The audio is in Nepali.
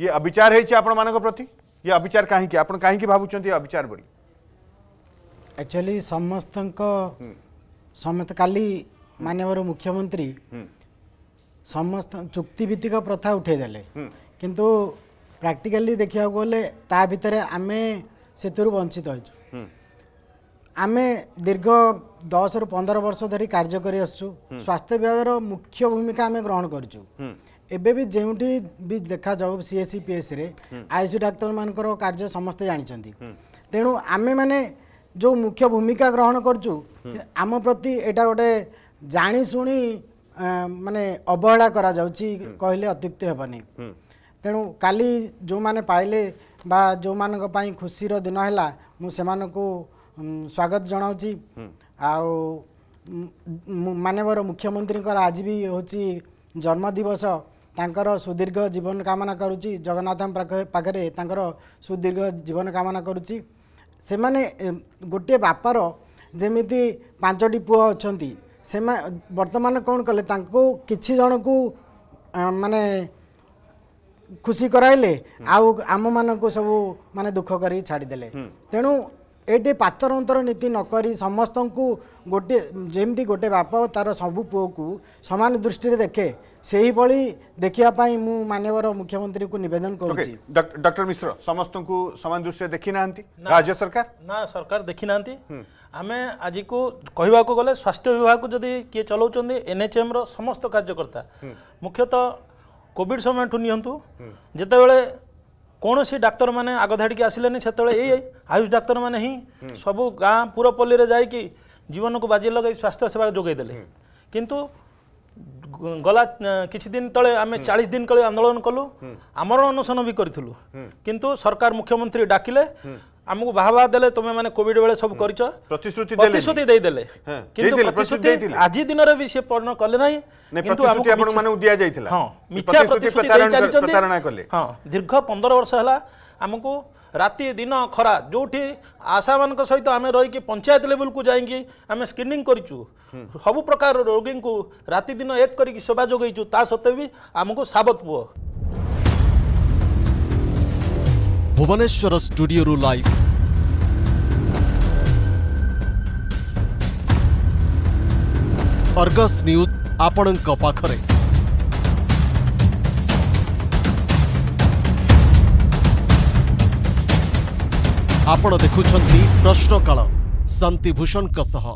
ये अभिचार है छे आपण मानको प्रति ये अभिचार काहे की आपण काहे की बाबू छेंती अभिचार बडी एक्चुअली समस्तन को समतकालीन माननीय मुख्यमंत्री समस्त चुक्ति वितिका प्रथा उठे देले किंतु प्रैक्टिकली देखिया बोले ता भितरे आमे सेथुर वंचित होजु आमे दीर्घ 10 र 15 वर्ष धरी कार्य करय असु स्वास्थ्य विभाग मुख्य भूमिका आमे ग्रहण करजु एउटी देखाऊ सिएसि पिएससिएर आयुष डाक्टर कार्य समस्त जानि जान्छ तेनु आमे माने जो मुख्य भूमिका ग्रहण आमो प्रति एटा गटे जा म अवहेलाउँछ कहिले तेनु काली जो पाइले बा जो खुशी रो दिन होला को स्वागत माने आउ मुख्यमंत्री कर आज भी होची जन्मदिवस ତାଙ୍କର ସୁଦୀର୍ଘ ଜୀବନ କାମନା କରୁଛି ଜଗନ୍ନାଥଙ୍କ ପାଖରେ ତାଙ୍କର ସୁଦୀର୍ଘ ଜୀବନ କାମନା କରୁଛି ସେମାନେ ଗୋଟିଏ ବାପାର ଯେମିତି ପାଞ୍ଚଟି ପୁଅ ଅଛନ୍ତି ସେମା ବର୍ତ୍ତମାନ କ'ଣ କଲେ ତାଙ୍କୁ କିଛି ଜଣଙ୍କୁ ମାନେ ଖୁସି କରାଇଲେ ଆଉ ଆମମାନଙ୍କୁ ସବୁ ମାନେ ଦୁଃଖ କରି ଛାଡ଼ିଦେଲେ ତେଣୁ एटी पातर अंतर नीति नकरि समस्तु गए बा तार सबै पु कु समान दृष्टिले देखे सहीभरि देखाप मान्यवर मुख्यमन्त्रीको नेदन राज्य सरकार देखिना आए को कले स्वास्थ्य विभाग जति चलाउँछ एनएचएम र समस्त कार्यकर्ता मुख्यतः कोड समय ठु नि କୌଣସି ଡାକ୍ତରମାନେ ଆଗ ଧାଡ଼ିକି ଆସିଲେନି ସେତେବେଳେ ଏଇ ଆୟୁଷ ଡାକ୍ତରମାନେ ହିଁ ସବୁ ଗାଁ ପୁରପଲ୍ଲୀରେ ଯାଇକି ଜୀବନକୁ ବାଜି ଲଗାଇ ସ୍ୱାସ୍ଥ୍ୟ ସେବା ଯୋଗାଇ ଦେଲେ କିନ୍ତୁ ଗଲା କିଛି ଦିନ ତଳେ ଆମେ ଚାଳିଶ ଦିନ ତଳେ ଆନ୍ଦୋଳନ କଲୁ ଆମର ଅନଶନ ବି କରିଥିଲୁ କିନ୍ତୁ ସରକାର ମୁଖ୍ୟମନ୍ତ୍ରୀ ଡାକିଲେ ଆମକୁ ବାହାବା ଦେଲେ ତମେ ମାନେ କୋଭିଡ ବେଳେ ସବୁ କରିଛ ପ୍ରତିଶ୍ରୁତି ପ୍ରତିଶ୍ରୁତି ଦେଇଦେଲେ କିନ୍ତୁ ପ୍ରତିଶ୍ରୁତି ଆଜି ଦିନରେ ବି ସେ ପୂରଣ କଲେ ନାହିଁ କିନ୍ତୁ ହଁ ଦୀର୍ଘ ପନ୍ଦର ବର୍ଷ ହେଲା ଆମକୁ ରାତି ଦିନ ଖରା ଯେଉଁଠି ଆଶାମାନଙ୍କ ସହିତ ଆମେ ରହିକି ପଞ୍ଚାୟତ ଲେବୁଲକୁ ଯାଇକି ଆମେ ସ୍କ୍ରିନିଂ କରିଛୁ ସବୁ ପ୍ରକାର ରୋଗୀଙ୍କୁ ରାତି ଦିନ ଏକ କରିକି ସେବା ଯୋଗାଇଛୁ ତା ସତ୍ତ୍ୱେ ବି ଆମକୁ ସାବତ ପୁଅ ಭುವನೇಶ್ವರ ಸ್ಟುಡಿಯೋರು ಲೈವ್ ଅର୍ଗସ୍ ନ୍ୟୁଜ୍ ଆପଣଙ୍କ ପାଖରେ ଆପଣ ଦେଖୁଛନ୍ତି ପ୍ରଶ୍ନକାଳ ଶାନ୍ତି ଭୂଷଣଙ୍କ ସହ